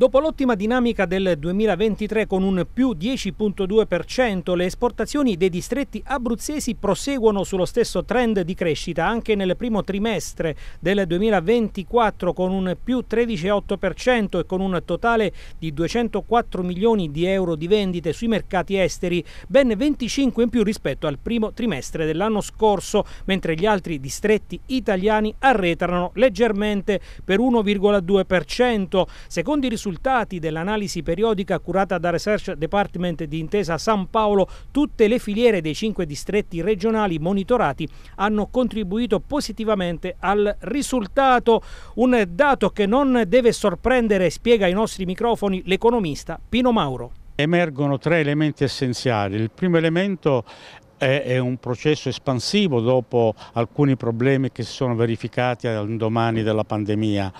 Dopo l'ottima dinamica del 2023 con un più 10.2%, le esportazioni dei distretti abruzzesi proseguono sullo stesso trend di crescita anche nel primo trimestre del 2024 con un più 13.8% e con un totale di 204 milioni di euro di vendite sui mercati esteri, ben 25 in più rispetto al primo trimestre dell'anno scorso, mentre gli altri distretti italiani arretrano leggermente per 1,2%. Secondo i risultati risultati dell'analisi periodica curata da Research Department di Intesa San Paolo, tutte le filiere dei cinque distretti regionali monitorati hanno contribuito positivamente al risultato. Un dato che non deve sorprendere, spiega ai nostri microfoni l'economista Pino Mauro. Emergono tre elementi essenziali. Il primo elemento è, un processo espansivo dopo alcuni problemi che si sono verificati all'indomani della pandemia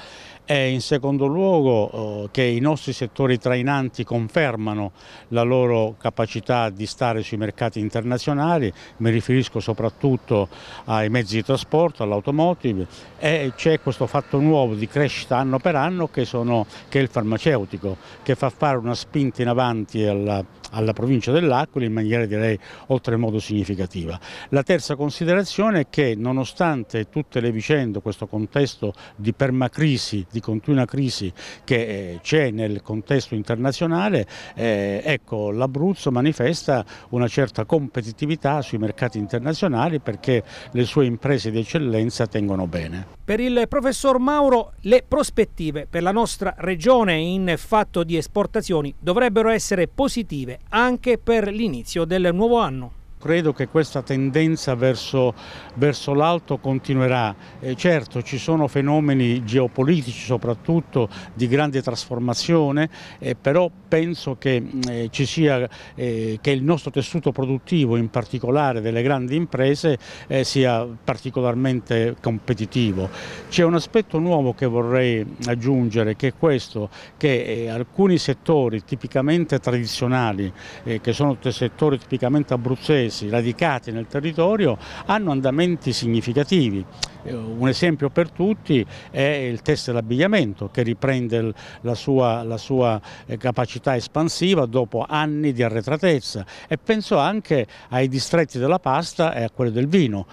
e in secondo luogo eh, che i nostri settori trainanti confermano la loro capacità di stare sui mercati internazionali, mi riferisco soprattutto ai mezzi di trasporto, all'automotive e c'è questo fatto nuovo di crescita anno per anno che, sono, che, è il farmaceutico che fa fare una spinta in avanti alla, alla provincia dell'Aquila in maniera direi oltremodo significativa. La terza considerazione è che nonostante tutte le vicende, questo contesto di permacrisi, di di continua crisi che eh, c'è nel contesto internazionale, eh, ecco l'Abruzzo manifesta una certa competitività sui mercati internazionali perché le sue imprese di eccellenza tengono bene. Per il professor Mauro le prospettive per la nostra regione in fatto di esportazioni dovrebbero essere positive anche per l'inizio del nuovo anno. Credo che questa tendenza verso, verso l'alto continuerà. Eh, certo ci sono fenomeni geopolitici soprattutto di grande trasformazione, eh, però penso che, eh, ci sia, eh, che il nostro tessuto produttivo, in particolare delle grandi imprese, eh, sia particolarmente competitivo. C'è un aspetto nuovo che vorrei aggiungere, che è questo, che eh, alcuni settori tipicamente tradizionali, che sono settori tipicamente abruzzesi, paesi radicati nel territorio hanno andamenti significativi. Eh, un esempio per tutti è il test dell'abbigliamento che riprende la sua, la sua, eh, capacità espansiva dopo anni di arretratezza e penso anche ai distretti della pasta e a quelli del vino.